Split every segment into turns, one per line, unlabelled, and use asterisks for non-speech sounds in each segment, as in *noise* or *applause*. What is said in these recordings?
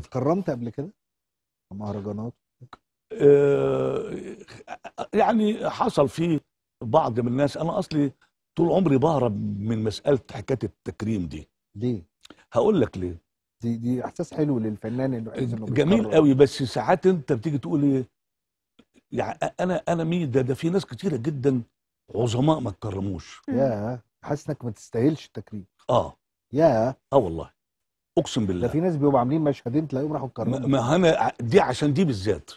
اتكرمت قبل كده مهرجانات
آه، يعني حصل في بعض من الناس انا اصلي طول عمري بهرب من مساله حكايه التكريم دي ليه هقول لك ليه دي دي احساس حلو للفنان انه جميل قوي بس ساعات انت بتيجي تقول ايه يعني انا انا مين ده ده في ناس كتيره جدا عظماء ما اتكرموش يا حاسس انك ما تستاهلش التكريم اه يا اه والله اقسم بالله ده في ناس بيبقوا عاملين مشهدين
تلاقيهم راحوا اتكرموا ما
انا دي عشان دي بالذات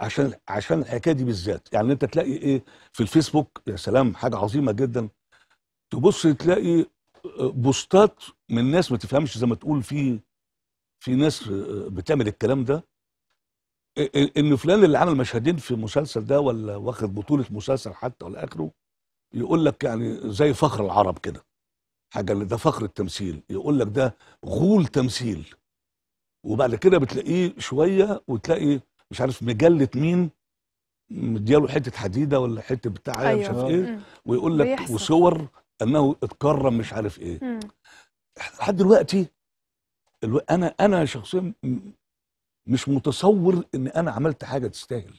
عشان عشان الحكايه دي بالذات يعني انت تلاقي ايه في الفيسبوك يا سلام حاجه عظيمه جدا تبص تلاقي آه، بوستات من ناس ما تفهمش زي ما تقول في في ناس آه، بتعمل الكلام ده ان فلان اللي عمل مشهدين في مسلسل ده ولا واخد بطوله مسلسل حتى ولا اخره يقول لك يعني زي فخر العرب كده حاجه اللي ده فخر التمثيل يقول لك ده غول تمثيل وبعد كده بتلاقيه شويه وتلاقي مش عارف مجله مين مدياله حته حديده ولا حته بتاع أيوة. مش عارف آه. ايه ويقول لك بيحصل. وصور انه اتكرم مش عارف ايه لحد دلوقتي الو... انا انا شخصيا مش متصور ان انا عملت حاجه تستاهل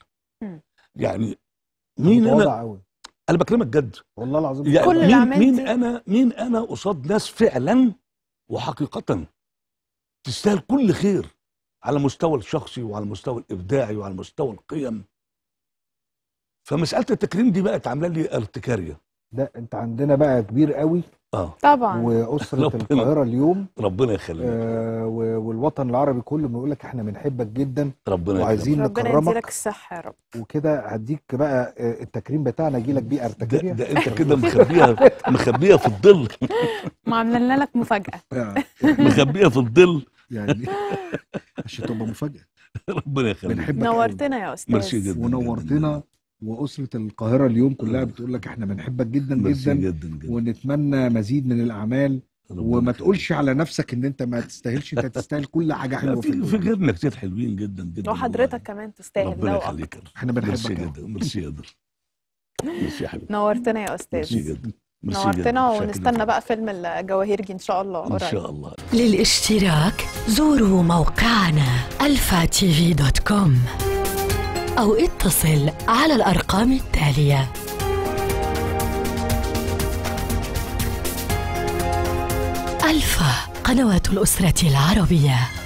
يعني مين انا انا بكلمك جد والله العظيم يعني كل مين, مين انا مين انا قصاد ناس فعلا وحقيقه تستاهل كل خير على المستوى الشخصي وعلى المستوى الابداعي وعلى مستوى القيم فمساله التكريم دي بقت عامله لي ارتكاريه
لا انت عندنا بقى كبير قوي اه طبعا واسره *laughs* القاهره اليوم ربنا يخليك آه والوطن العربي كله بيقول لك احنا بنحبك جدا
ربنا وعايزين نكرمك ربنا يديلك الصحه
يا رب وكده هديك بقى آه، التكريم بتاعنا اجي لك بيه ارتكريا ده, ده انت كده مخبيها مخبيها في الظل
*laughs* ما عملنا لك مفاجاه آه. مخبيها في الظل يعني *laughs* عشان تبقى مفاجاه ربنا يخليك نورتنا يا استاذ جدا ونورتنا
واسره القاهره اليوم كلها آه. بتقول لك احنا بنحبك جدا جدا, جداً, جداً. ونتمنى مزيد من الاعمال وما تقولش على نفسك ان انت ما تستاهلش انت تستاهل كل حاجه حلوه في في
غيرنا كتير حلوين جدا جدا وحضرتك كمان تستاهل ربنا يخليك احنا بنحبك جدا ميرسي يا ميرسي يا حبيبي نورتنا يا استاذ ميرسي جدا نورتنا ونستنى بقى
فيلم الجواهرجي ان شاء الله قريب ان شاء الله للاشتراك زوروا موقعنا كوم أو اتصل على الأرقام التالية ألفا قنوات الأسرة العربية